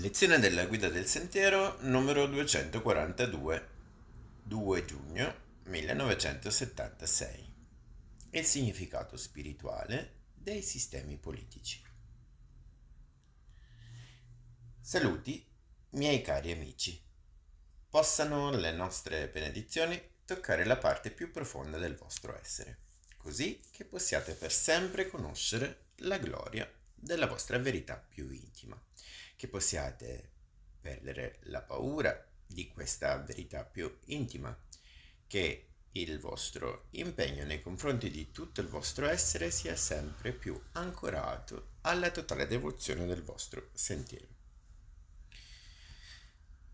Lezione della guida del sentiero numero 242, 2 giugno 1976. Il significato spirituale dei sistemi politici. Saluti, miei cari amici. Possano le nostre benedizioni toccare la parte più profonda del vostro essere, così che possiate per sempre conoscere la gloria della vostra verità più intima che possiate perdere la paura di questa verità più intima, che il vostro impegno nei confronti di tutto il vostro essere sia sempre più ancorato alla totale devozione del vostro sentiero.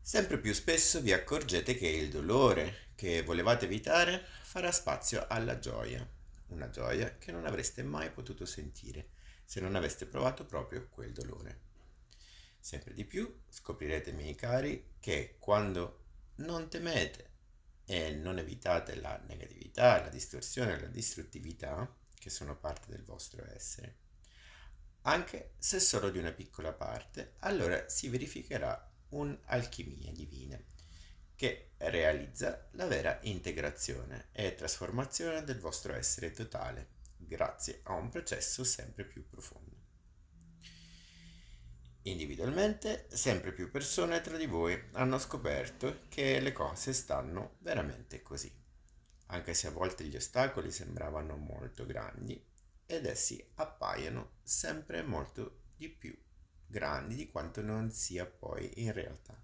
Sempre più spesso vi accorgete che il dolore che volevate evitare farà spazio alla gioia, una gioia che non avreste mai potuto sentire se non aveste provato proprio quel dolore. Sempre di più scoprirete, miei cari, che quando non temete e non evitate la negatività, la distorsione, la distruttività, che sono parte del vostro essere, anche se solo di una piccola parte, allora si verificherà un'alchimia divina che realizza la vera integrazione e trasformazione del vostro essere totale, grazie a un processo sempre più profondo. Individualmente, sempre più persone tra di voi hanno scoperto che le cose stanno veramente così, anche se a volte gli ostacoli sembravano molto grandi ed essi appaiono sempre molto di più grandi di quanto non sia poi in realtà.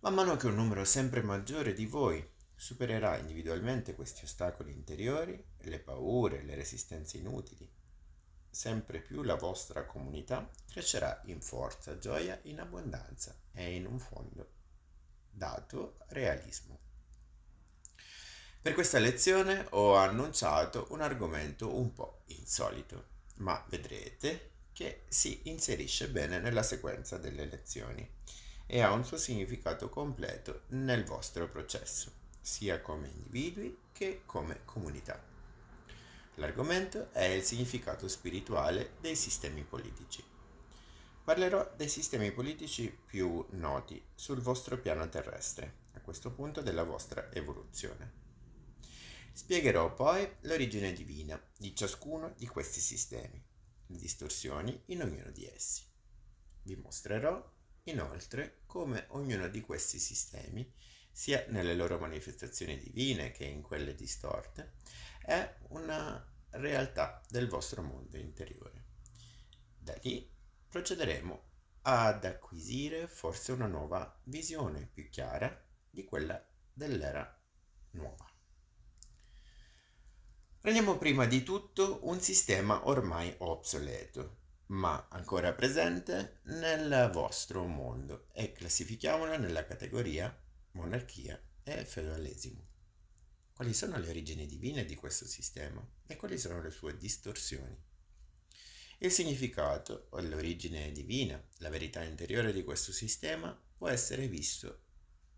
Man mano che un numero sempre maggiore di voi supererà individualmente questi ostacoli interiori, le paure, le resistenze inutili, sempre più la vostra comunità crescerà in forza, gioia, in abbondanza e in un fondo dato realismo. Per questa lezione ho annunciato un argomento un po' insolito, ma vedrete che si inserisce bene nella sequenza delle lezioni e ha un suo significato completo nel vostro processo, sia come individui che come comunità. L'argomento è il significato spirituale dei sistemi politici. Parlerò dei sistemi politici più noti sul vostro piano terrestre, a questo punto della vostra evoluzione. Spiegherò poi l'origine divina di ciascuno di questi sistemi, le distorsioni in ognuno di essi. Vi mostrerò inoltre come ognuno di questi sistemi, sia nelle loro manifestazioni divine che in quelle distorte, è una realtà del vostro mondo interiore. Da lì procederemo ad acquisire forse una nuova visione più chiara di quella dell'era nuova. Prendiamo prima di tutto un sistema ormai obsoleto, ma ancora presente nel vostro mondo e classifichiamolo nella categoria monarchia e feudalesimo quali sono le origini divine di questo sistema e quali sono le sue distorsioni. Il significato o l'origine divina, la verità interiore di questo sistema, può essere visto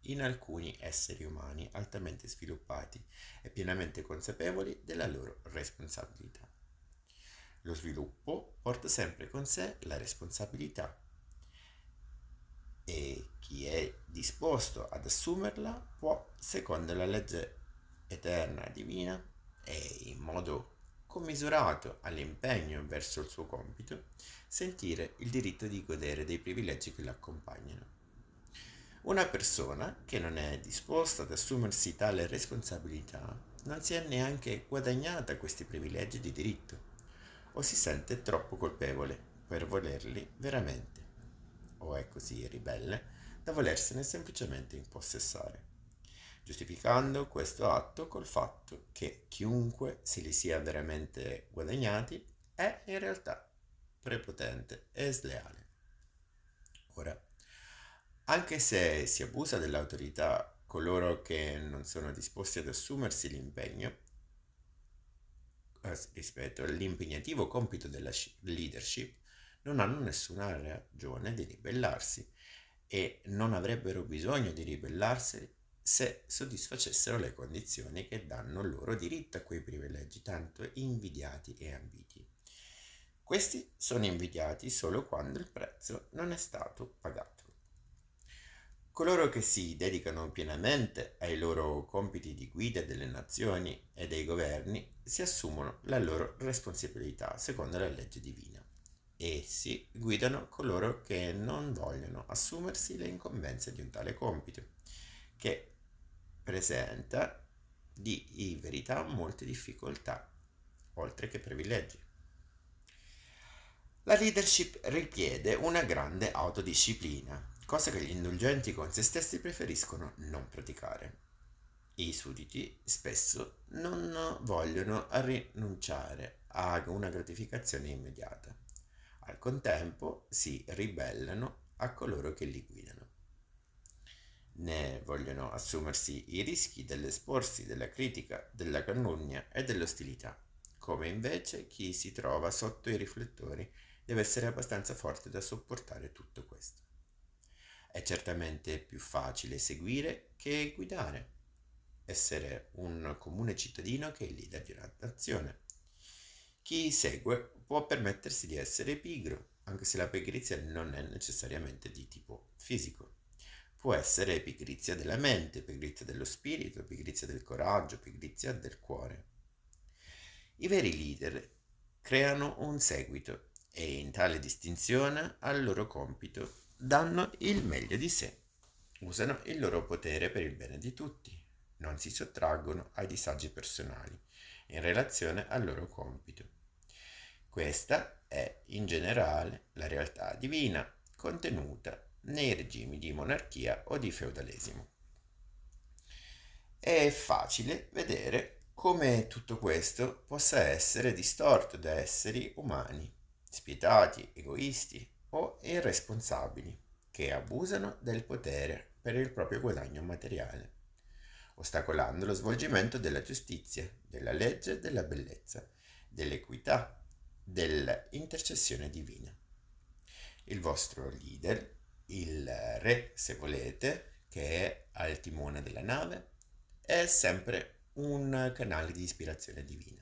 in alcuni esseri umani altamente sviluppati e pienamente consapevoli della loro responsabilità. Lo sviluppo porta sempre con sé la responsabilità e chi è disposto ad assumerla può, secondo la legge eterna e divina e, in modo commisurato all'impegno verso il suo compito, sentire il diritto di godere dei privilegi che lo accompagnano. Una persona che non è disposta ad assumersi tale responsabilità non si è neanche guadagnata questi privilegi di diritto o si sente troppo colpevole per volerli veramente o è così ribelle da volersene semplicemente impossessare giustificando questo atto col fatto che chiunque se li sia veramente guadagnati è in realtà prepotente e sleale. Ora, anche se si abusa dell'autorità coloro che non sono disposti ad assumersi l'impegno, eh, rispetto all'impegnativo compito della leadership, non hanno nessuna ragione di ribellarsi e non avrebbero bisogno di ribellarsi se soddisfacessero le condizioni che danno loro diritto a quei privilegi tanto invidiati e ambiti. Questi sono invidiati solo quando il prezzo non è stato pagato. Coloro che si dedicano pienamente ai loro compiti di guida delle nazioni e dei governi si assumono la loro responsabilità secondo la legge divina. Essi guidano coloro che non vogliono assumersi le incombenze di un tale compito, che presenta di in verità molte difficoltà, oltre che privilegi. La leadership richiede una grande autodisciplina, cosa che gli indulgenti con se stessi preferiscono non praticare. I sudditi spesso non vogliono rinunciare a una gratificazione immediata. Al contempo si ribellano a coloro che li guidano né vogliono assumersi i rischi dell'esporsi della critica, della calunnia e dell'ostilità, come invece chi si trova sotto i riflettori deve essere abbastanza forte da sopportare tutto questo. È certamente più facile seguire che guidare, essere un comune cittadino che è il leader di una nazione. Chi segue può permettersi di essere pigro, anche se la pigrizia non è necessariamente di tipo fisico può essere pigrizia della mente, pigrizia dello spirito, pigrizia del coraggio, pigrizia del cuore. I veri leader creano un seguito e in tale distinzione al loro compito danno il meglio di sé, usano il loro potere per il bene di tutti, non si sottraggono ai disagi personali in relazione al loro compito. Questa è in generale la realtà divina contenuta nei regimi di monarchia o di feudalesimo. È facile vedere come tutto questo possa essere distorto da esseri umani, spietati, egoisti o irresponsabili, che abusano del potere per il proprio guadagno materiale, ostacolando lo svolgimento della giustizia, della legge, della bellezza, dell'equità, dell'intercessione divina. Il vostro leader il re, se volete, che è al timone della nave, è sempre un canale di ispirazione divina.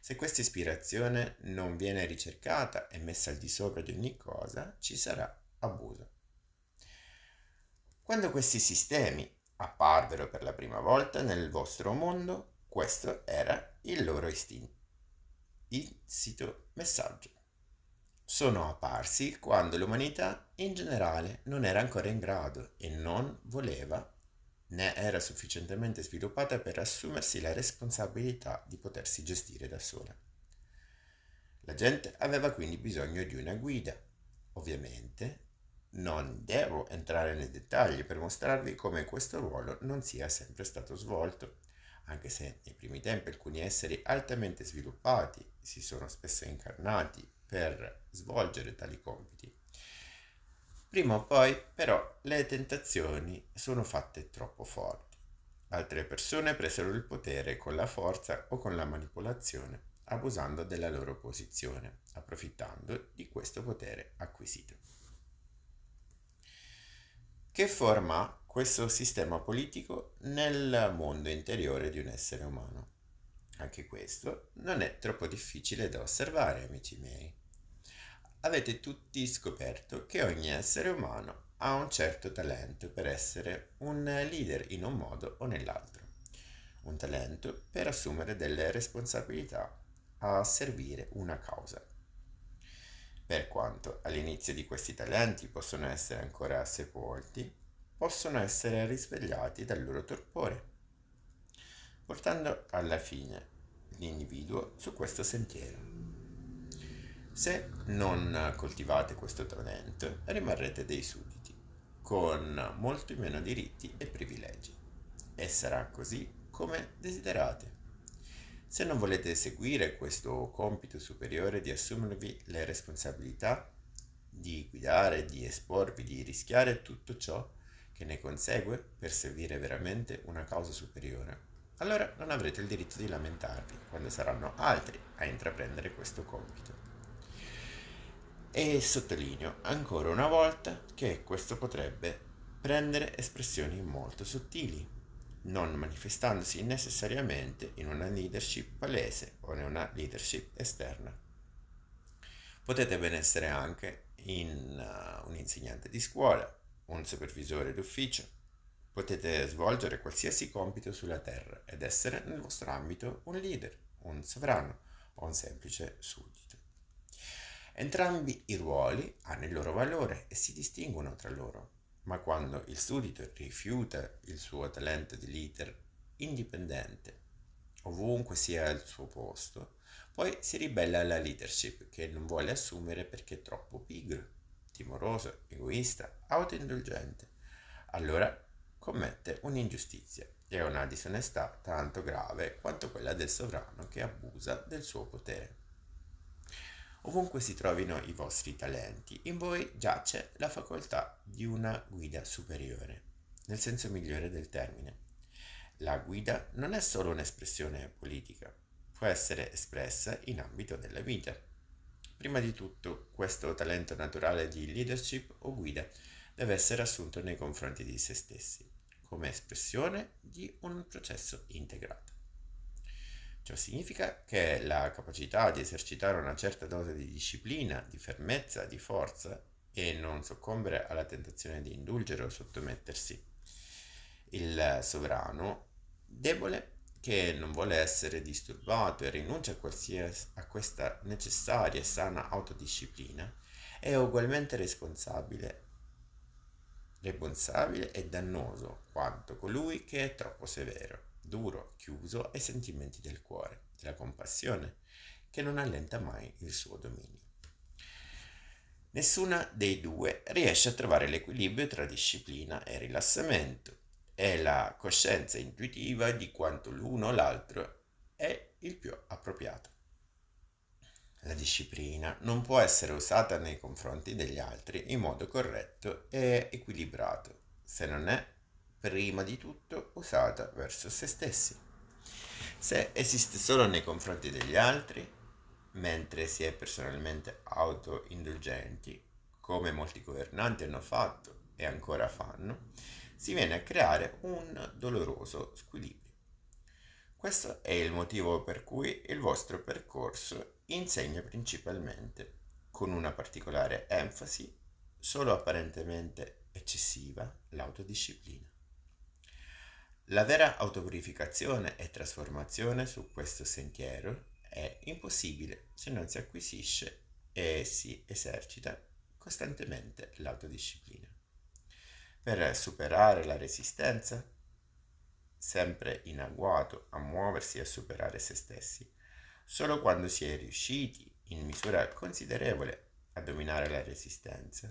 Se questa ispirazione non viene ricercata e messa al di sopra di ogni cosa, ci sarà abuso. Quando questi sistemi apparvero per la prima volta nel vostro mondo, questo era il loro istinto. Insito messaggio. Sono apparsi quando l'umanità in generale non era ancora in grado e non voleva né era sufficientemente sviluppata per assumersi la responsabilità di potersi gestire da sola. La gente aveva quindi bisogno di una guida. Ovviamente non devo entrare nei dettagli per mostrarvi come questo ruolo non sia sempre stato svolto, anche se nei primi tempi alcuni esseri altamente sviluppati si sono spesso incarnati per svolgere tali compiti. Prima o poi, però, le tentazioni sono fatte troppo forti. Altre persone presero il potere con la forza o con la manipolazione, abusando della loro posizione, approfittando di questo potere acquisito. Che forma ha questo sistema politico nel mondo interiore di un essere umano? Anche questo non è troppo difficile da osservare, amici miei. Avete tutti scoperto che ogni essere umano ha un certo talento per essere un leader in un modo o nell'altro, un talento per assumere delle responsabilità, a servire una causa. Per quanto all'inizio di questi talenti possono essere ancora sepolti, possono essere risvegliati dal loro torpore, portando alla fine l'individuo su questo sentiero. Se non coltivate questo talento, rimarrete dei sudditi, con molti meno diritti e privilegi, e sarà così come desiderate. Se non volete seguire questo compito superiore di assumervi le responsabilità, di guidare, di esporvi, di rischiare tutto ciò che ne consegue per servire veramente una causa superiore, allora non avrete il diritto di lamentarvi quando saranno altri a intraprendere questo compito e sottolineo ancora una volta che questo potrebbe prendere espressioni molto sottili, non manifestandosi necessariamente in una leadership palese o in una leadership esterna. Potete ben essere anche in, uh, un insegnante di scuola, un supervisore d'ufficio. Potete svolgere qualsiasi compito sulla terra ed essere nel vostro ambito un leader, un sovrano o un semplice suddito. Entrambi i ruoli hanno il loro valore e si distinguono tra loro, ma quando il suddito rifiuta il suo talento di leader indipendente, ovunque sia il suo posto, poi si ribella alla leadership che non vuole assumere perché è troppo pigro, timoroso, egoista, autoindulgente. Allora commette un'ingiustizia e una disonestà tanto grave quanto quella del sovrano che abusa del suo potere. Ovunque si trovino i vostri talenti, in voi giace la facoltà di una guida superiore, nel senso migliore del termine. La guida non è solo un'espressione politica, può essere espressa in ambito della vita. Prima di tutto, questo talento naturale di leadership o guida deve essere assunto nei confronti di se stessi, come espressione di un processo integrato. Ciò significa che la capacità di esercitare una certa dose di disciplina, di fermezza, di forza e non soccombere alla tentazione di indulgere o sottomettersi. Il sovrano, debole, che non vuole essere disturbato e rinuncia a, qualsiasi, a questa necessaria e sana autodisciplina, è ugualmente responsabile, responsabile e dannoso quanto colui che è troppo severo duro, chiuso ai sentimenti del cuore, della compassione, che non allenta mai il suo dominio. Nessuna dei due riesce a trovare l'equilibrio tra disciplina e rilassamento. È la coscienza intuitiva di quanto l'uno o l'altro è il più appropriato. La disciplina non può essere usata nei confronti degli altri in modo corretto e equilibrato, se non è prima di tutto usata verso se stessi. Se esiste solo nei confronti degli altri, mentre si è personalmente autoindulgenti, come molti governanti hanno fatto e ancora fanno, si viene a creare un doloroso squilibrio. Questo è il motivo per cui il vostro percorso insegna principalmente, con una particolare enfasi, solo apparentemente eccessiva, l'autodisciplina. La vera autopurificazione e trasformazione su questo sentiero è impossibile se non si acquisisce e si esercita costantemente l'autodisciplina. Per superare la resistenza, sempre in agguato a muoversi e a superare se stessi, solo quando si è riusciti in misura considerevole a dominare la resistenza,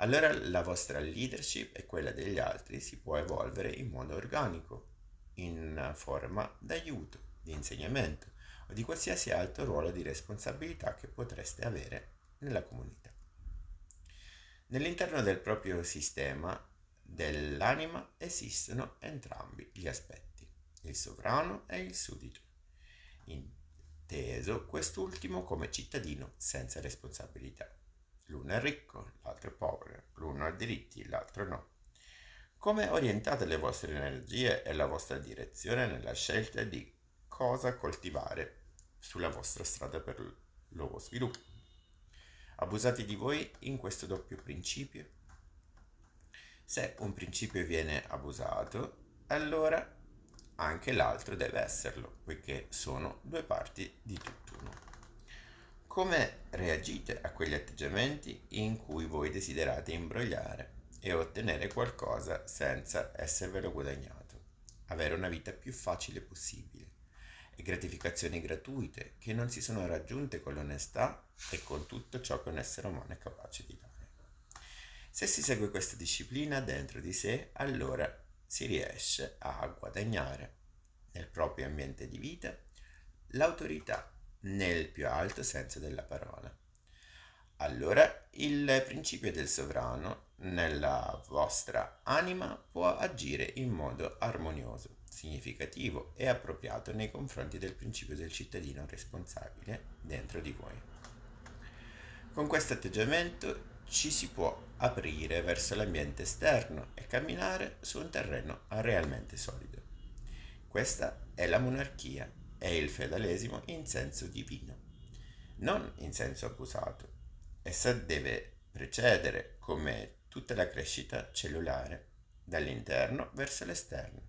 allora la vostra leadership e quella degli altri si può evolvere in modo organico, in forma d'aiuto, di insegnamento o di qualsiasi altro ruolo di responsabilità che potreste avere nella comunità. Nell'interno del proprio sistema dell'anima esistono entrambi gli aspetti, il sovrano e il suddito, inteso quest'ultimo come cittadino senza responsabilità. L'uno è ricco, l'altro è povero, uno ha diritti, l'altro no. Come orientate le vostre energie e la vostra direzione nella scelta di cosa coltivare sulla vostra strada per il loro sviluppo? Abusate di voi in questo doppio principio? Se un principio viene abusato, allora anche l'altro deve esserlo, poiché sono due parti di tutt'uno. Come reagite a quegli atteggiamenti in cui voi desiderate imbrogliare e ottenere qualcosa senza esservelo guadagnato? Avere una vita più facile possibile e gratificazioni gratuite che non si sono raggiunte con l'onestà e con tutto ciò che un essere umano è capace di dare. Se si segue questa disciplina dentro di sé, allora si riesce a guadagnare nel proprio ambiente di vita l'autorità nel più alto senso della parola. Allora il principio del sovrano nella vostra anima può agire in modo armonioso, significativo e appropriato nei confronti del principio del cittadino responsabile dentro di voi. Con questo atteggiamento ci si può aprire verso l'ambiente esterno e camminare su un terreno realmente solido. Questa è la monarchia è il feudalesimo in senso divino, non in senso accusato. Essa deve precedere, come tutta la crescita cellulare, dall'interno verso l'esterno.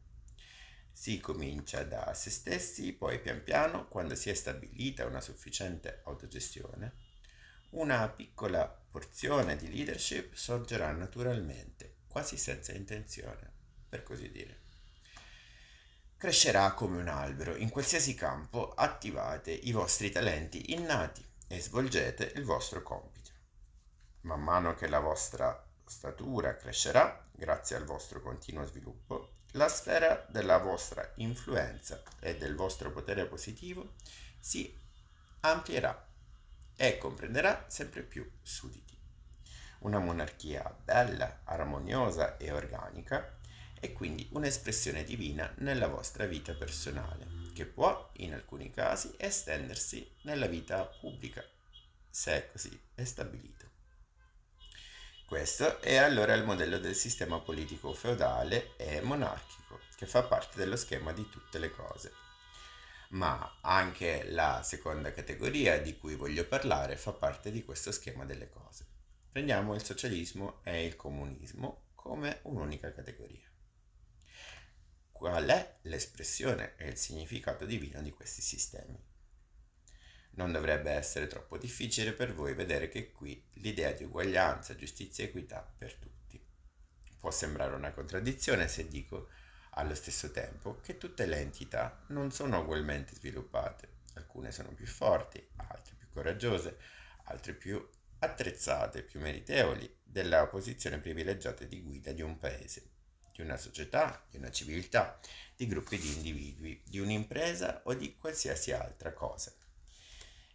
Si comincia da se stessi, poi pian piano, quando si è stabilita una sufficiente autogestione, una piccola porzione di leadership sorgerà naturalmente, quasi senza intenzione, per così dire crescerà come un albero in qualsiasi campo attivate i vostri talenti innati e svolgete il vostro compito. Man mano che la vostra statura crescerà, grazie al vostro continuo sviluppo, la sfera della vostra influenza e del vostro potere positivo si amplierà e comprenderà sempre più sudditi. Una monarchia bella, armoniosa e organica e quindi un'espressione divina nella vostra vita personale, che può, in alcuni casi, estendersi nella vita pubblica, se è così è stabilito. Questo è allora il modello del sistema politico feudale e monarchico, che fa parte dello schema di tutte le cose. Ma anche la seconda categoria di cui voglio parlare fa parte di questo schema delle cose. Prendiamo il socialismo e il comunismo come un'unica categoria qual è l'espressione e il significato divino di questi sistemi. Non dovrebbe essere troppo difficile per voi vedere che qui l'idea di uguaglianza, giustizia e equità per tutti. Può sembrare una contraddizione se dico allo stesso tempo che tutte le entità non sono ugualmente sviluppate, alcune sono più forti, altre più coraggiose, altre più attrezzate, più meritevoli della posizione privilegiata di guida di un paese di una società, di una civiltà, di gruppi di individui, di un'impresa o di qualsiasi altra cosa.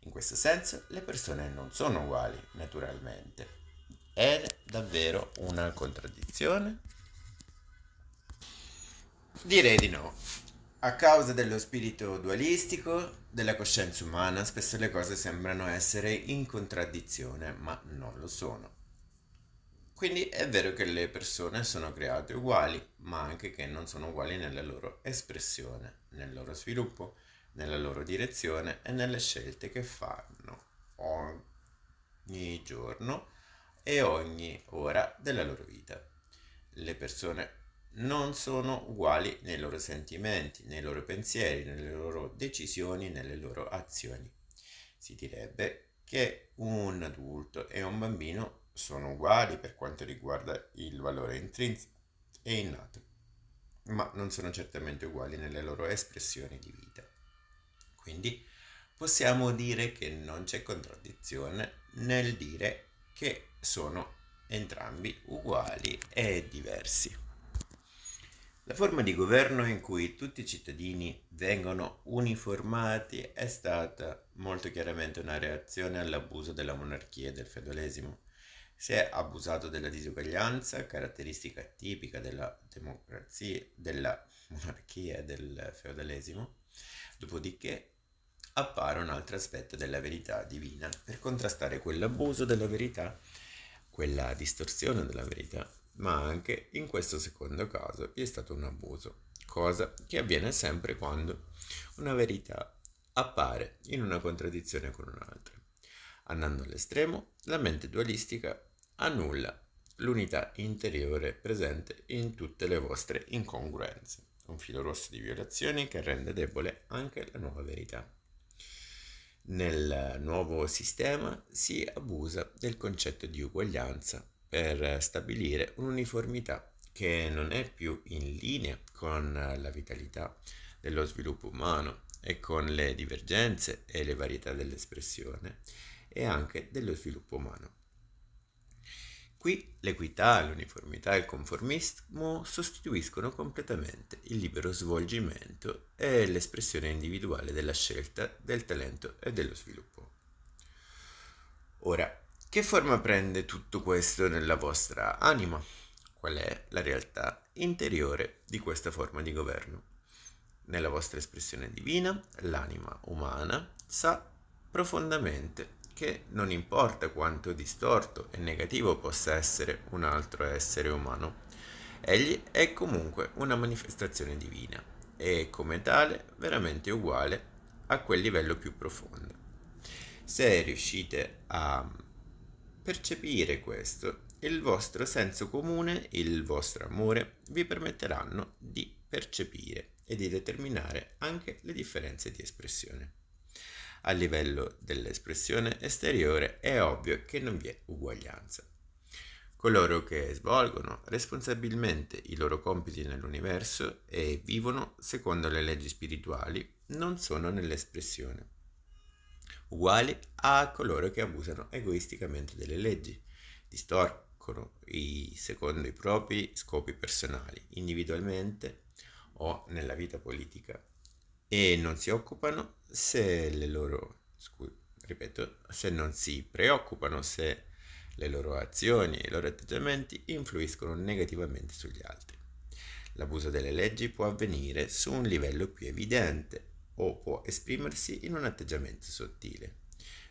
In questo senso le persone non sono uguali, naturalmente. È davvero una contraddizione? Direi di no. A causa dello spirito dualistico della coscienza umana, spesso le cose sembrano essere in contraddizione, ma non lo sono. Quindi è vero che le persone sono create uguali, ma anche che non sono uguali nella loro espressione, nel loro sviluppo, nella loro direzione e nelle scelte che fanno ogni giorno e ogni ora della loro vita. Le persone non sono uguali nei loro sentimenti, nei loro pensieri, nelle loro decisioni, nelle loro azioni. Si direbbe che un adulto e un bambino sono uguali per quanto riguarda il valore intrinseco e innato, ma non sono certamente uguali nelle loro espressioni di vita. Quindi possiamo dire che non c'è contraddizione nel dire che sono entrambi uguali e diversi. La forma di governo in cui tutti i cittadini vengono uniformati è stata molto chiaramente una reazione all'abuso della monarchia e del feudalesimo si è abusato della disuguaglianza, caratteristica tipica della democrazia, della monarchia e del feudalesimo. Dopodiché appare un altro aspetto della verità divina per contrastare quell'abuso della verità, quella distorsione della verità, ma anche in questo secondo caso vi è stato un abuso, cosa che avviene sempre quando una verità appare in una contraddizione con un'altra. Andando all'estremo, la mente dualistica annulla l'unità interiore presente in tutte le vostre incongruenze, un filo rosso di violazioni che rende debole anche la nuova verità. Nel nuovo sistema si abusa del concetto di uguaglianza per stabilire un'uniformità che non è più in linea con la vitalità dello sviluppo umano e con le divergenze e le varietà dell'espressione e anche dello sviluppo umano. Qui l'equità, l'uniformità e il conformismo sostituiscono completamente il libero svolgimento e l'espressione individuale della scelta, del talento e dello sviluppo. Ora, che forma prende tutto questo nella vostra anima? Qual è la realtà interiore di questa forma di governo? Nella vostra espressione divina, l'anima umana sa profondamente che non importa quanto distorto e negativo possa essere un altro essere umano, egli è comunque una manifestazione divina e come tale veramente uguale a quel livello più profondo. Se riuscite a percepire questo, il vostro senso comune, il vostro amore vi permetteranno di percepire e di determinare anche le differenze di espressione. A livello dell'espressione esteriore è ovvio che non vi è uguaglianza. Coloro che svolgono responsabilmente i loro compiti nell'universo e vivono secondo le leggi spirituali non sono nell'espressione uguali a coloro che abusano egoisticamente delle leggi, distorcono i, secondo i propri scopi personali, individualmente o nella vita politica e non si occupano se le loro, scu- ripeto, se non si preoccupano se le loro azioni e i loro atteggiamenti influiscono negativamente sugli altri. L'abuso delle leggi può avvenire su un livello più evidente o può esprimersi in un atteggiamento sottile,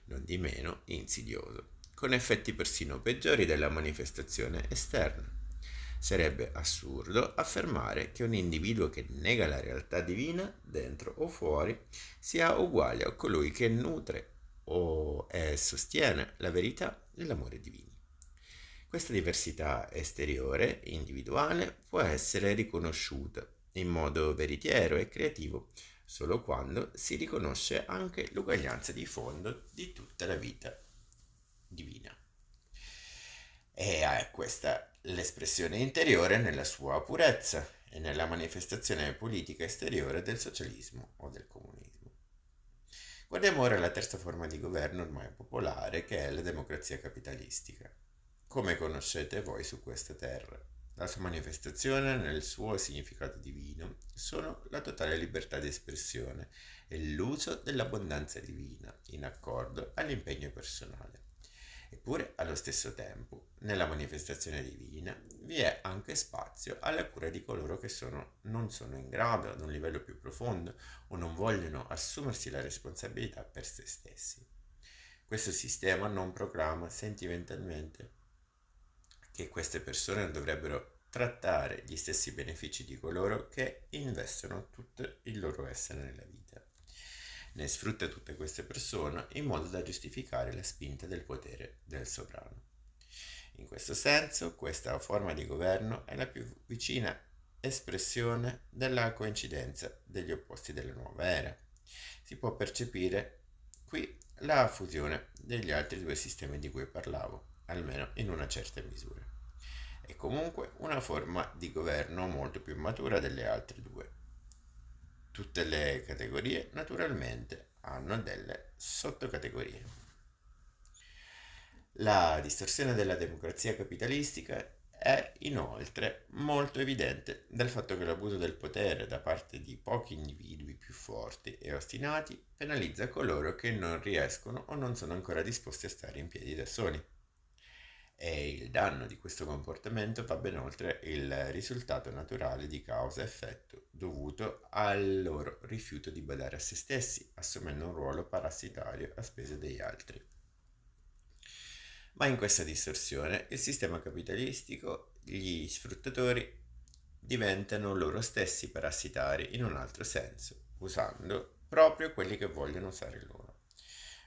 non di meno insidioso, con effetti persino peggiori della manifestazione esterna. Sarebbe assurdo affermare che un individuo che nega la realtà divina, dentro o fuori, sia uguale a colui che nutre o eh, sostiene la verità e l'amore divini. Questa diversità esteriore, individuale, può essere riconosciuta in modo veritiero e creativo solo quando si riconosce anche l'uguaglianza di fondo di tutta la vita divina. E ah, è questa l'espressione interiore nella sua purezza e nella manifestazione politica esteriore del socialismo o del comunismo. Guardiamo ora la terza forma di governo ormai popolare, che è la democrazia capitalistica. Come conoscete voi su questa terra? La sua manifestazione nel suo significato divino sono la totale libertà di espressione e l'uso dell'abbondanza divina, in accordo all'impegno personale. Eppure, allo stesso tempo, nella manifestazione divina vi è anche spazio alla cura di coloro che sono, non sono in grado ad un livello più profondo o non vogliono assumersi la responsabilità per se stessi. Questo sistema non proclama sentimentalmente che queste persone dovrebbero trattare gli stessi benefici di coloro che investono tutto il loro essere nella vita ne sfrutta tutte queste persone in modo da giustificare la spinta del potere del sovrano. In questo senso, questa forma di governo è la più vicina espressione della coincidenza degli opposti della nuova era. Si può percepire qui la fusione degli altri due sistemi di cui parlavo, almeno in una certa misura. È comunque una forma di governo molto più matura delle altre due, Tutte le categorie naturalmente hanno delle sottocategorie. La distorsione della democrazia capitalistica è inoltre molto evidente dal fatto che l'abuso del potere da parte di pochi individui più forti e ostinati penalizza coloro che non riescono o non sono ancora disposti a stare in piedi da soli e il danno di questo comportamento va ben oltre il risultato naturale di causa-effetto dovuto al loro rifiuto di badare a se stessi, assumendo un ruolo parassitario a spese degli altri. Ma in questa distorsione il sistema capitalistico, gli sfruttatori diventano loro stessi parassitari in un altro senso, usando proprio quelli che vogliono usare loro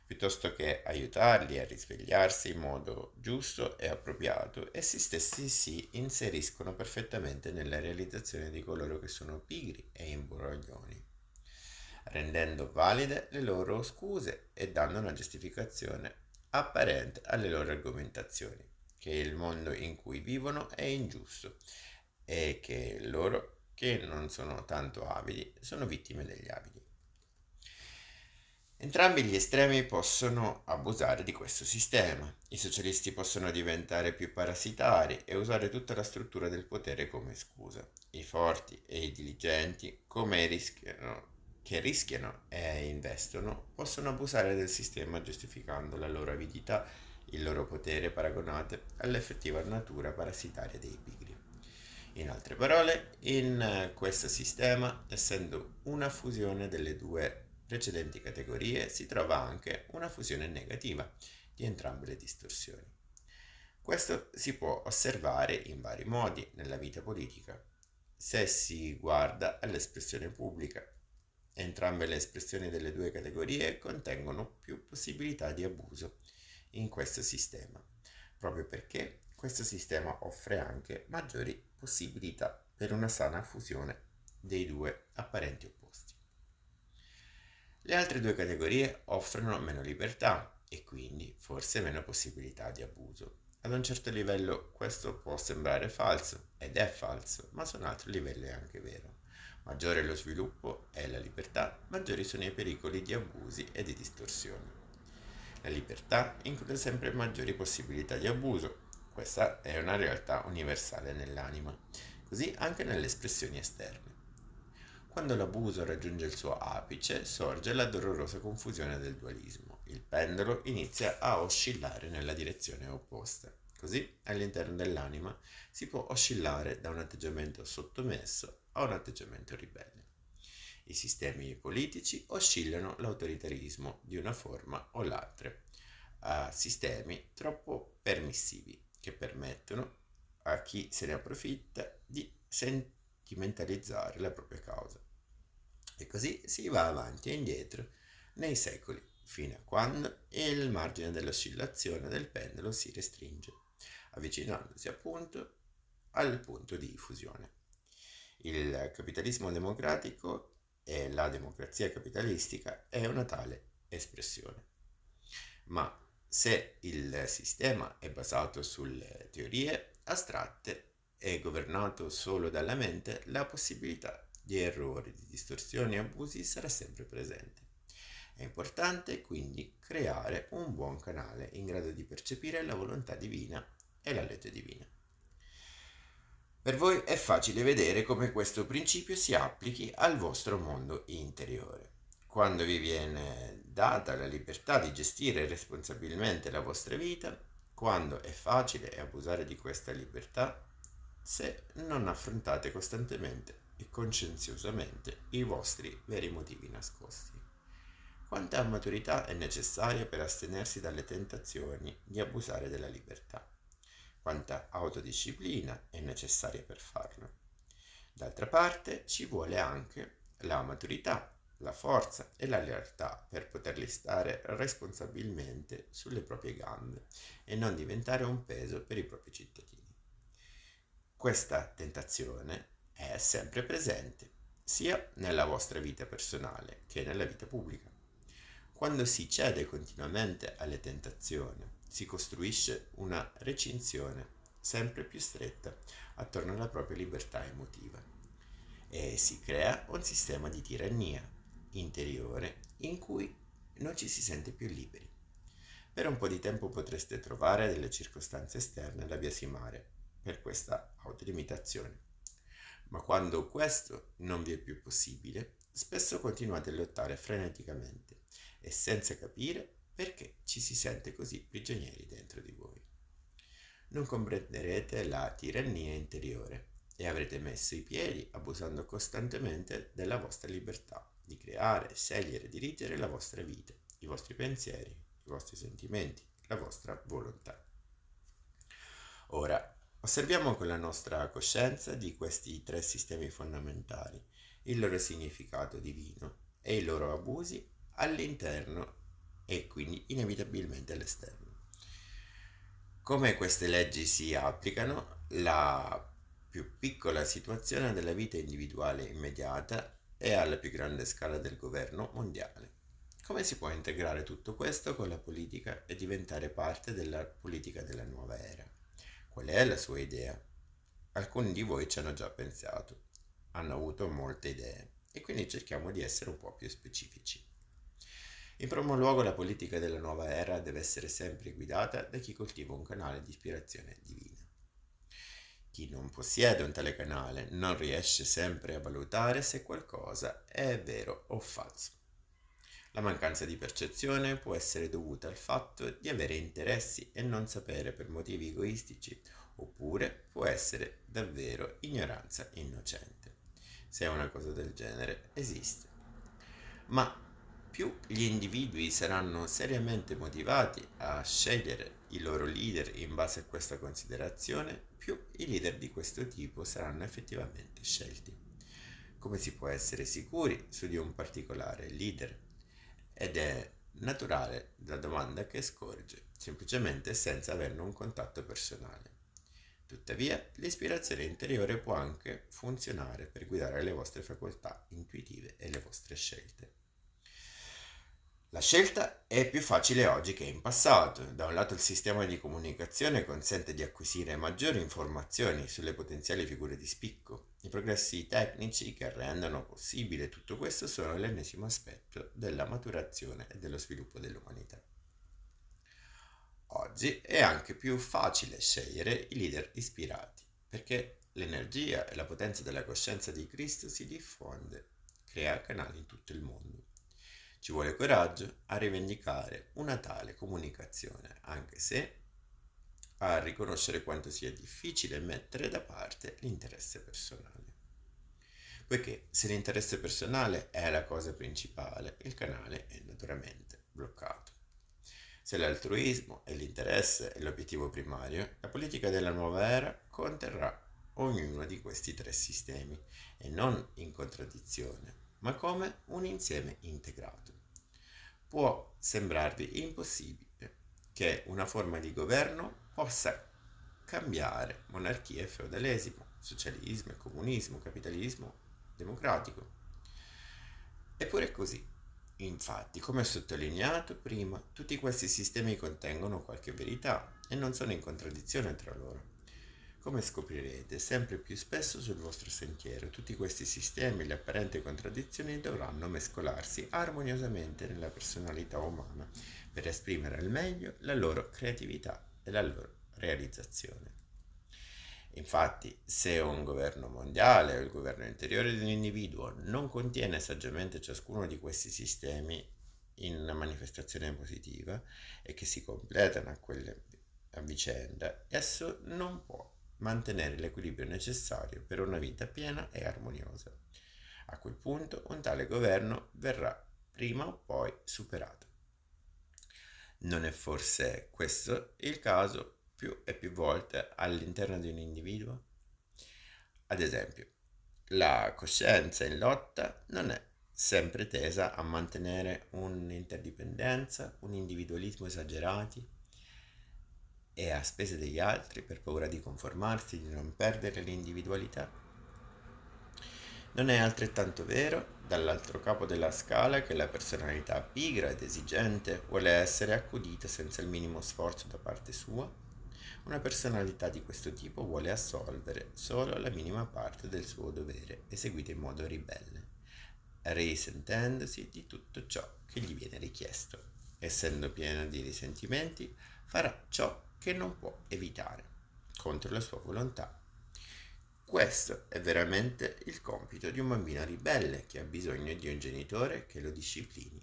piuttosto che aiutarli a risvegliarsi in modo giusto e appropriato, essi stessi si inseriscono perfettamente nella realizzazione di coloro che sono pigri e imbroglioni, rendendo valide le loro scuse e dando una giustificazione apparente alle loro argomentazioni, che il mondo in cui vivono è ingiusto e che loro, che non sono tanto avidi, sono vittime degli avidi. Entrambi gli estremi possono abusare di questo sistema. I socialisti possono diventare più parassitari e usare tutta la struttura del potere come scusa. I forti e i diligenti, come rischiano, che rischiano e investono, possono abusare del sistema giustificando la loro avidità, il loro potere paragonate all'effettiva natura parassitaria dei pigri. In altre parole, in eh, questo sistema, essendo una fusione delle due precedenti categorie si trova anche una fusione negativa di entrambe le distorsioni. Questo si può osservare in vari modi nella vita politica. Se si guarda all'espressione pubblica, entrambe le espressioni delle due categorie contengono più possibilità di abuso in questo sistema, proprio perché questo sistema offre anche maggiori possibilità per una sana fusione dei due apparenti opposti. Le altre due categorie offrono meno libertà e quindi forse meno possibilità di abuso. Ad un certo livello questo può sembrare falso ed è falso, ma su un altro livello è anche vero. Maggiore lo sviluppo e la libertà, maggiori sono i pericoli di abusi e di distorsioni. La libertà include sempre maggiori possibilità di abuso. Questa è una realtà universale nell'anima, così anche nelle espressioni esterne. Quando l'abuso raggiunge il suo apice, sorge la dolorosa confusione del dualismo. Il pendolo inizia a oscillare nella direzione opposta. Così, all'interno dell'anima si può oscillare da un atteggiamento sottomesso a un atteggiamento ribelle. I sistemi politici oscillano l'autoritarismo di una forma o l'altra a sistemi troppo permissivi che permettono a chi se ne approfitta di sentire mentalizzare la propria causa. E così si va avanti e indietro nei secoli, fino a quando il margine dell'oscillazione del pendolo si restringe, avvicinandosi appunto al punto di fusione. Il capitalismo democratico e la democrazia capitalistica è una tale espressione. Ma se il sistema è basato sulle teorie astratte è governato solo dalla mente, la possibilità di errori, di distorsioni e abusi sarà sempre presente. È importante quindi creare un buon canale in grado di percepire la volontà divina e la legge divina. Per voi è facile vedere come questo principio si applichi al vostro mondo interiore. Quando vi viene data la libertà di gestire responsabilmente la vostra vita, quando è facile abusare di questa libertà, se non affrontate costantemente e coscienziosamente i vostri veri motivi nascosti. Quanta maturità è necessaria per astenersi dalle tentazioni di abusare della libertà? Quanta autodisciplina è necessaria per farlo? D'altra parte ci vuole anche la maturità, la forza e la lealtà per poterli stare responsabilmente sulle proprie gambe e non diventare un peso per i propri cittadini. Questa tentazione è sempre presente, sia nella vostra vita personale che nella vita pubblica. Quando si cede continuamente alle tentazioni, si costruisce una recinzione sempre più stretta attorno alla propria libertà emotiva e si crea un sistema di tirannia interiore in cui non ci si sente più liberi. Per un po' di tempo potreste trovare delle circostanze esterne da biasimare, per questa autolimitazione. Ma quando questo non vi è più possibile, spesso continuate a lottare freneticamente e senza capire perché ci si sente così prigionieri dentro di voi. Non comprenderete la tirannia interiore e avrete messo i piedi abusando costantemente della vostra libertà di creare, scegliere e dirigere la vostra vita, i vostri pensieri, i vostri sentimenti, la vostra volontà. Ora, Osserviamo con la nostra coscienza di questi tre sistemi fondamentali, il loro significato divino e i loro abusi all'interno e quindi inevitabilmente all'esterno. Come queste leggi si applicano, la più piccola situazione della vita individuale immediata e alla più grande scala del governo mondiale. Come si può integrare tutto questo con la politica e diventare parte della politica della nuova era? Qual è la sua idea? Alcuni di voi ci hanno già pensato, hanno avuto molte idee e quindi cerchiamo di essere un po' più specifici. In primo luogo la politica della nuova era deve essere sempre guidata da chi coltiva un canale di ispirazione divina. Chi non possiede un tale canale non riesce sempre a valutare se qualcosa è vero o falso. La mancanza di percezione può essere dovuta al fatto di avere interessi e non sapere per motivi egoistici, oppure può essere davvero ignoranza innocente. Se una cosa del genere esiste. Ma più gli individui saranno seriamente motivati a scegliere i loro leader in base a questa considerazione, più i leader di questo tipo saranno effettivamente scelti. Come si può essere sicuri su di un particolare leader? ed è naturale la domanda che scorge, semplicemente senza averne un contatto personale. Tuttavia, l'ispirazione interiore può anche funzionare per guidare le vostre facoltà intuitive e le vostre scelte. La scelta è più facile oggi che in passato. Da un lato il sistema di comunicazione consente di acquisire maggiori informazioni sulle potenziali figure di spicco. I progressi tecnici che rendono possibile tutto questo sono l'ennesimo aspetto della maturazione e dello sviluppo dell'umanità. Oggi è anche più facile scegliere i leader ispirati, perché l'energia e la potenza della coscienza di Cristo si diffonde, crea canali in tutto il mondo. Ci vuole coraggio a rivendicare una tale comunicazione, anche se a riconoscere quanto sia difficile mettere da parte l'interesse personale. Poiché se l'interesse personale è la cosa principale, il canale è naturalmente bloccato. Se l'altruismo e l'interesse è l'obiettivo primario, la politica della nuova era conterrà ognuno di questi tre sistemi e non in contraddizione, ma come un insieme integrato. Può sembrarvi impossibile che una forma di governo possa cambiare monarchia e feudalesimo, socialismo e comunismo, capitalismo democratico. Eppure è così. Infatti, come sottolineato prima, tutti questi sistemi contengono qualche verità e non sono in contraddizione tra loro come scoprirete sempre più spesso sul vostro sentiero. Tutti questi sistemi e le apparenti contraddizioni dovranno mescolarsi armoniosamente nella personalità umana per esprimere al meglio la loro creatività e la loro realizzazione. Infatti, se un governo mondiale o il governo interiore di un individuo non contiene saggiamente ciascuno di questi sistemi in una manifestazione positiva e che si completano a quelle a vicenda, esso non può mantenere l'equilibrio necessario per una vita piena e armoniosa. A quel punto un tale governo verrà prima o poi superato. Non è forse questo il caso più e più volte all'interno di un individuo? Ad esempio, la coscienza in lotta non è sempre tesa a mantenere un'interdipendenza, un individualismo esagerati, e a spese degli altri per paura di conformarsi, di non perdere l'individualità. Non è altrettanto vero, dall'altro capo della scala, che la personalità pigra ed esigente vuole essere accudita senza il minimo sforzo da parte sua. Una personalità di questo tipo vuole assolvere solo la minima parte del suo dovere, eseguita in modo ribelle, risentendosi di tutto ciò che gli viene richiesto. Essendo piena di risentimenti, farà ciò che non può evitare, contro la sua volontà. Questo è veramente il compito di un bambino ribelle che ha bisogno di un genitore che lo disciplini.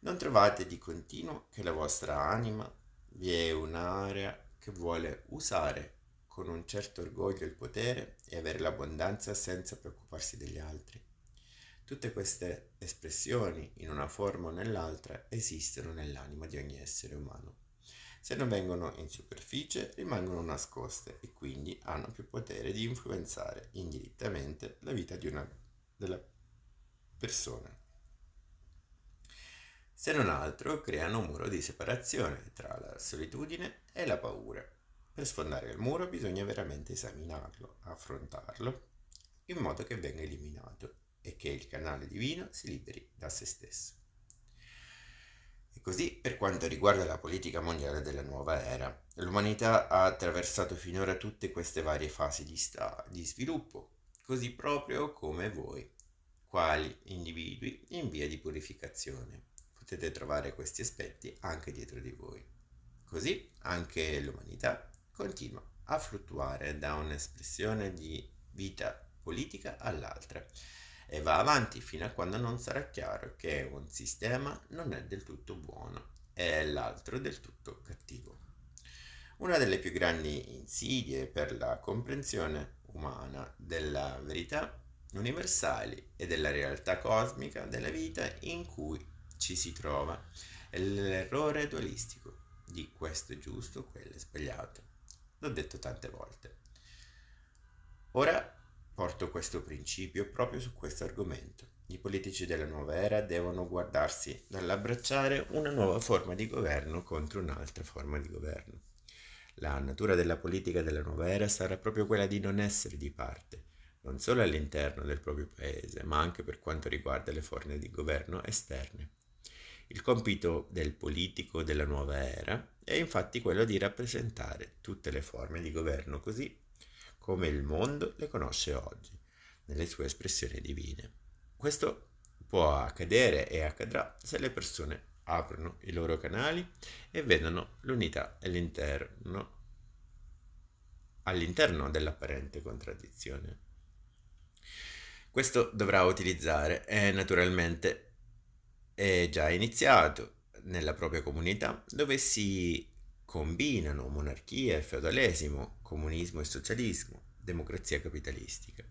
Non trovate di continuo che la vostra anima vi è un'area che vuole usare con un certo orgoglio il potere e avere l'abbondanza senza preoccuparsi degli altri. Tutte queste espressioni, in una forma o nell'altra, esistono nell'anima di ogni essere umano. Se non vengono in superficie rimangono nascoste e quindi hanno più potere di influenzare indirettamente la vita una, della persona. Se non altro creano un muro di separazione tra la solitudine e la paura. Per sfondare il muro bisogna veramente esaminarlo, affrontarlo, in modo che venga eliminato e che il canale divino si liberi da se stesso. E così per quanto riguarda la politica mondiale della nuova era. L'umanità ha attraversato finora tutte queste varie fasi di, sta- di sviluppo, così proprio come voi, quali individui in via di purificazione. Potete trovare questi aspetti anche dietro di voi. Così anche l'umanità continua a fluttuare da un'espressione di vita politica all'altra e va avanti fino a quando non sarà chiaro che un sistema non è del tutto buono e l'altro del tutto cattivo. Una delle più grandi insidie per la comprensione umana della verità universale e della realtà cosmica della vita in cui ci si trova è l'errore dualistico di questo è giusto, quello è sbagliato. L'ho detto tante volte. Ora Porto questo principio proprio su questo argomento. I politici della nuova era devono guardarsi dall'abbracciare una nuova forma di governo contro un'altra forma di governo. La natura della politica della nuova era sarà proprio quella di non essere di parte, non solo all'interno del proprio paese, ma anche per quanto riguarda le forme di governo esterne. Il compito del politico della nuova era è infatti quello di rappresentare tutte le forme di governo così come il mondo le conosce oggi, nelle sue espressioni divine. Questo può accadere e accadrà se le persone aprono i loro canali e vedono l'unità all'interno, all'interno dell'apparente contraddizione. Questo dovrà utilizzare e eh, naturalmente è già iniziato nella propria comunità dove si combinano monarchia e feudalesimo comunismo e socialismo, democrazia capitalistica.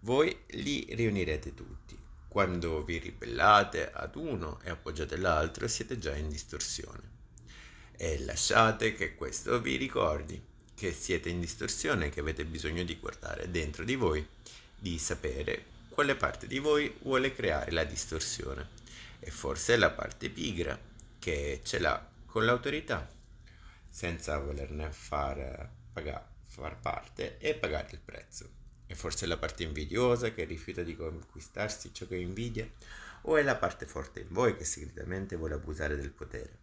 Voi li riunirete tutti. Quando vi ribellate ad uno e appoggiate l'altro siete già in distorsione. E lasciate che questo vi ricordi che siete in distorsione, e che avete bisogno di guardare dentro di voi, di sapere quale parte di voi vuole creare la distorsione. E forse la parte pigra che ce l'ha con l'autorità, senza volerne fare pagare, far parte e pagare il prezzo. È forse la parte invidiosa che rifiuta di conquistarsi ciò che invidia? O è la parte forte in voi che segretamente vuole abusare del potere?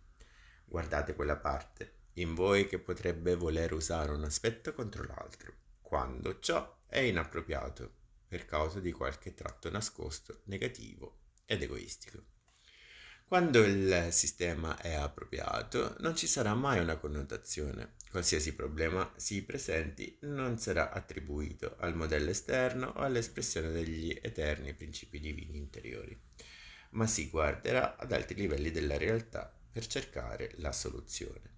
Guardate quella parte in voi che potrebbe voler usare un aspetto contro l'altro, quando ciò è inappropriato per causa di qualche tratto nascosto, negativo ed egoistico. Quando il sistema è appropriato non ci sarà mai una connotazione. Qualsiasi problema si presenti non sarà attribuito al modello esterno o all'espressione degli eterni principi divini interiori, ma si guarderà ad altri livelli della realtà per cercare la soluzione.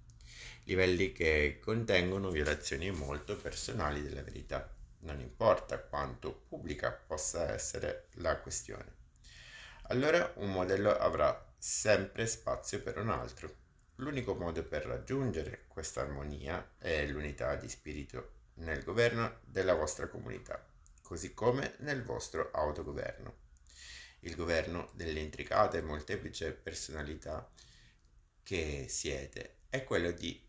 Livelli che contengono violazioni molto personali della verità, non importa quanto pubblica possa essere la questione. Allora un modello avrà sempre spazio per un altro. L'unico modo per raggiungere questa armonia è l'unità di spirito nel governo della vostra comunità, così come nel vostro autogoverno. Il governo dell'intricata e molteplice personalità che siete è quello di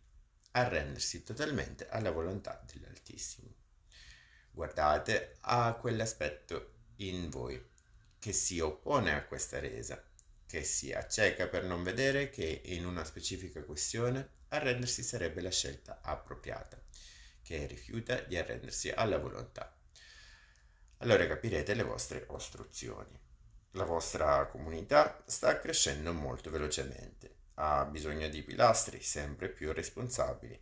arrendersi totalmente alla volontà dell'Altissimo. Guardate a quell'aspetto in voi che si oppone a questa resa che si acceca per non vedere che in una specifica questione arrendersi sarebbe la scelta appropriata, che rifiuta di arrendersi alla volontà. Allora capirete le vostre ostruzioni. La vostra comunità sta crescendo molto velocemente, ha bisogno di pilastri sempre più responsabili,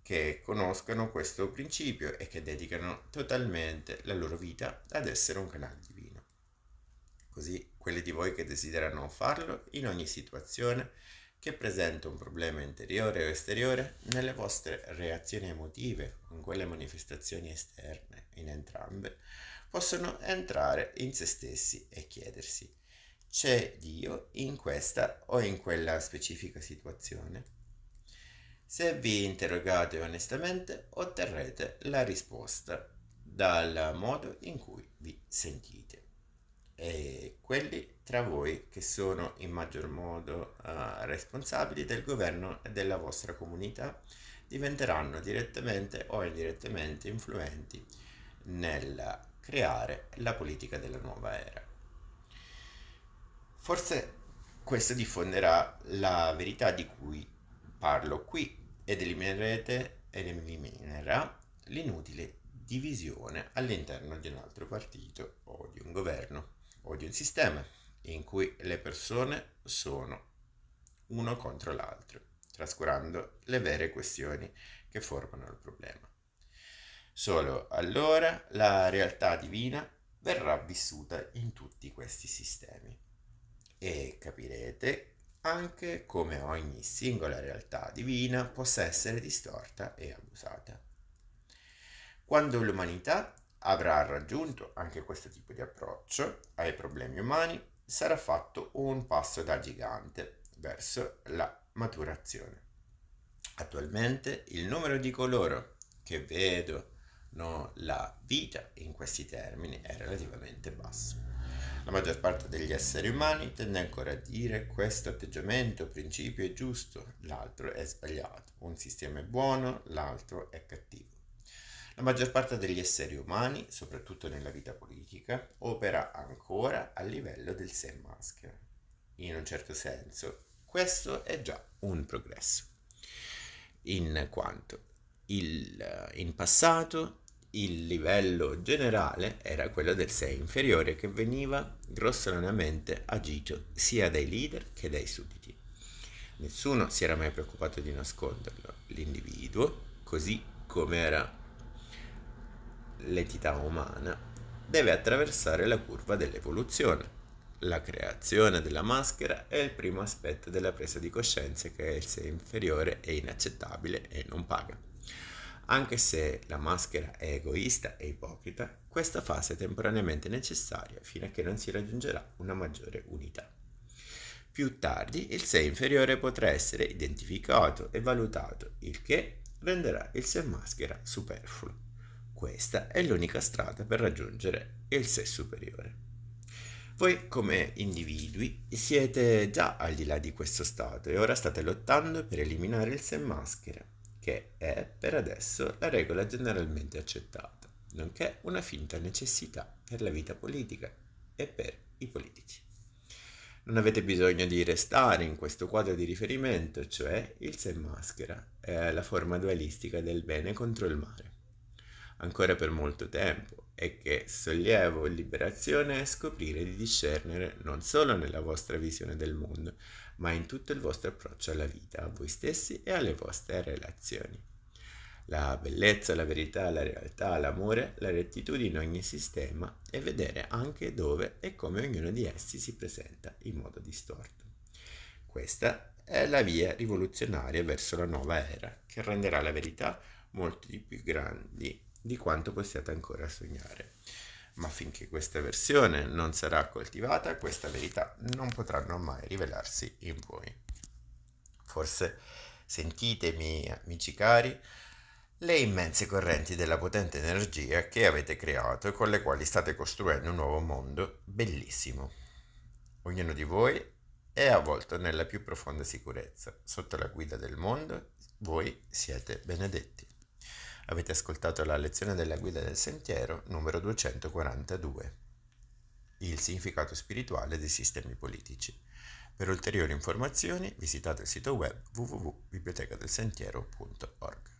che conoscano questo principio e che dedicano totalmente la loro vita ad essere un canale divino. Così quelli di voi che desiderano farlo in ogni situazione che presenta un problema interiore o esteriore, nelle vostre reazioni emotive, in quelle manifestazioni esterne, in entrambe, possono entrare in se stessi e chiedersi c'è Dio in questa o in quella specifica situazione? Se vi interrogate onestamente otterrete la risposta dal modo in cui vi sentite e quelli tra voi che sono in maggior modo uh, responsabili del governo e della vostra comunità diventeranno direttamente o indirettamente influenti nel creare la politica della nuova era. Forse questo diffonderà la verità di cui parlo qui ed eliminerete ed eliminerà l'inutile divisione all'interno di un altro partito o di un governo o di un sistema in cui le persone sono uno contro l'altro, trascurando le vere questioni che formano il problema. Solo allora la realtà divina verrà vissuta in tutti questi sistemi e capirete anche come ogni singola realtà divina possa essere distorta e abusata. Quando l'umanità avrà raggiunto anche questo tipo di approccio ai problemi umani, sarà fatto un passo da gigante verso la maturazione. Attualmente il numero di coloro che vedono la vita in questi termini è relativamente basso. La maggior parte degli esseri umani tende ancora a dire questo atteggiamento, principio è giusto, l'altro è sbagliato, un sistema è buono, l'altro è cattivo. La maggior parte degli esseri umani, soprattutto nella vita politica, opera ancora a livello del sé maschera. In un certo senso, questo è già un progresso, in quanto il, in passato il livello generale era quello del sé inferiore che veniva grossolanamente agito sia dai leader che dai sudditi. Nessuno si era mai preoccupato di nasconderlo, l'individuo, così come era l'entità umana deve attraversare la curva dell'evoluzione. La creazione della maschera è il primo aspetto della presa di coscienza che il sé inferiore è inaccettabile e non paga. Anche se la maschera è egoista e ipocrita, questa fase è temporaneamente necessaria fino a che non si raggiungerà una maggiore unità. Più tardi il sé inferiore potrà essere identificato e valutato, il che renderà il sé maschera superfluo. Questa è l'unica strada per raggiungere il sé superiore. Voi come individui siete già al di là di questo stato e ora state lottando per eliminare il sé maschera, che è per adesso la regola generalmente accettata, nonché una finta necessità per la vita politica e per i politici. Non avete bisogno di restare in questo quadro di riferimento, cioè il sé maschera, è la forma dualistica del bene contro il male ancora per molto tempo e che sollievo e liberazione è scoprire di discernere non solo nella vostra visione del mondo, ma in tutto il vostro approccio alla vita, a voi stessi e alle vostre relazioni. La bellezza, la verità, la realtà, l'amore, la rettitudine in ogni sistema e vedere anche dove e come ognuno di essi si presenta in modo distorto. Questa è la via rivoluzionaria verso la nuova era che renderà la verità molto di più grandi di quanto possiate ancora sognare. Ma finché questa versione non sarà coltivata, questa verità non potranno mai rivelarsi in voi. Forse sentitemi, amici cari, le immense correnti della potente energia che avete creato e con le quali state costruendo un nuovo mondo bellissimo. Ognuno di voi è avvolto nella più profonda sicurezza. Sotto la guida del mondo voi siete benedetti. Avete ascoltato la lezione della guida del sentiero numero 242. Il significato spirituale dei sistemi politici. Per ulteriori informazioni visitate il sito web www.bibliotecadelsentiero.org.